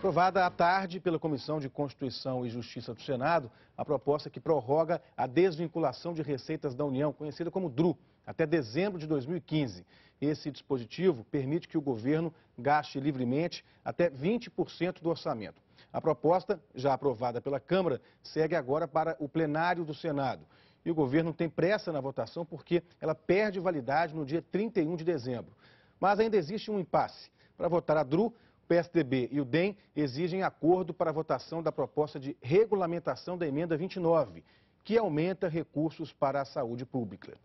Aprovada à tarde pela Comissão de Constituição e Justiça do Senado, a proposta que prorroga a desvinculação de receitas da União, conhecida como DRU, até dezembro de 2015. Esse dispositivo permite que o governo gaste livremente até 20% do orçamento. A proposta, já aprovada pela Câmara, segue agora para o plenário do Senado. E o governo tem pressa na votação porque ela perde validade no dia 31 de dezembro. Mas ainda existe um impasse. Para votar a DRU, PSDB e o DEM exigem acordo para a votação da proposta de regulamentação da emenda 29, que aumenta recursos para a saúde pública.